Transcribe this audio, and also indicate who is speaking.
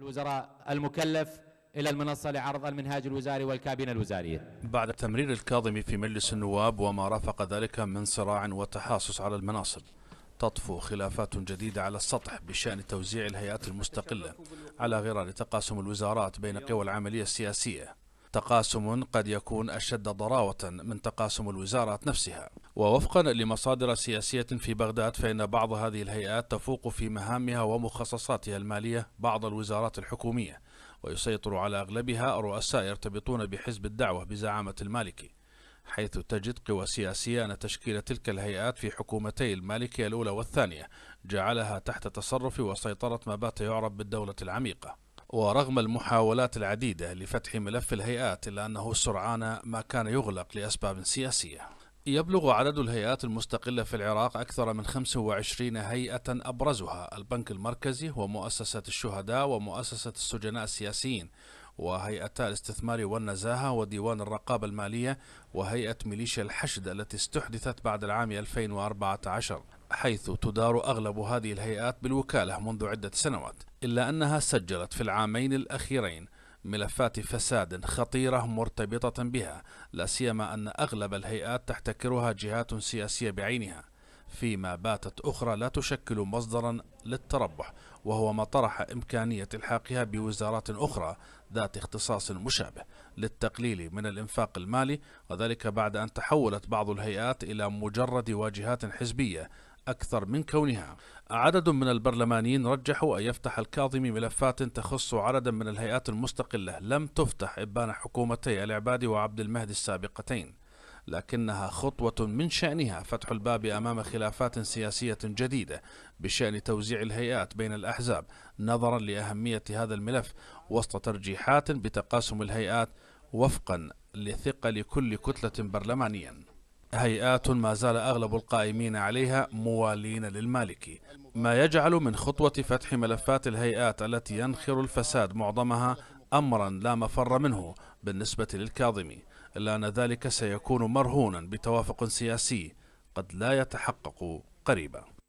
Speaker 1: الوزراء المكلف إلى المنصة لعرض المنهاج الوزاري والكابينة الوزارية بعد تمرير الكاظمي في مجلس النواب وما رافق ذلك من صراع وتحاصص على المناصب تطفو خلافات جديدة على السطح بشأن توزيع الهيئات المستقلة على غرار تقاسم الوزارات بين قوى العملية السياسية تقاسم قد يكون أشد ضراوة من تقاسم الوزارات نفسها ووفقا لمصادر سياسية في بغداد فإن بعض هذه الهيئات تفوق في مهامها ومخصصاتها المالية بعض الوزارات الحكومية ويسيطر على أغلبها رؤساء يرتبطون بحزب الدعوة بزعامة المالكي حيث تجد قوى سياسية أن تشكيل تلك الهيئات في حكومتي المالكية الأولى والثانية جعلها تحت تصرف وسيطرة ما بات يعرف بالدولة العميقة ورغم المحاولات العديدة لفتح ملف الهيئات إلا أنه سرعان ما كان يغلق لأسباب سياسية يبلغ عدد الهيئات المستقلة في العراق أكثر من 25 هيئة أبرزها البنك المركزي ومؤسسة الشهداء ومؤسسة السجناء السياسيين وهيئتا الاستثمار والنزاهة وديوان الرقابة المالية وهيئة ميليشيا الحشد التي استحدثت بعد العام 2014 حيث تدار أغلب هذه الهيئات بالوكالة منذ عدة سنوات إلا أنها سجلت في العامين الأخيرين ملفات فساد خطيرة مرتبطة بها لا سيما أن أغلب الهيئات تحتكرها جهات سياسية بعينها فيما باتت أخرى لا تشكل مصدرا للتربح وهو ما طرح إمكانية إلحاقها بوزارات أخرى ذات اختصاص مشابه للتقليل من الإنفاق المالي وذلك بعد أن تحولت بعض الهيئات إلى مجرد واجهات حزبية أكثر من كونها عدد من البرلمانيين رجحوا أن يفتح الكاظمي ملفات تخص عددا من الهيئات المستقلة لم تفتح إبان حكومتي العبادي وعبد المهدي السابقتين لكنها خطوة من شأنها فتح الباب أمام خلافات سياسية جديدة بشأن توزيع الهيئات بين الأحزاب نظرا لأهمية هذا الملف وسط ترجيحات بتقاسم الهيئات وفقا لثقل كل كتلة برلمانيا هيئات ما زال أغلب القائمين عليها موالين للمالكي ما يجعل من خطوة فتح ملفات الهيئات التي ينخر الفساد معظمها أمرا لا مفر منه بالنسبة للكاظمي إلا أن ذلك سيكون مرهونا بتوافق سياسي قد لا يتحقق قريبا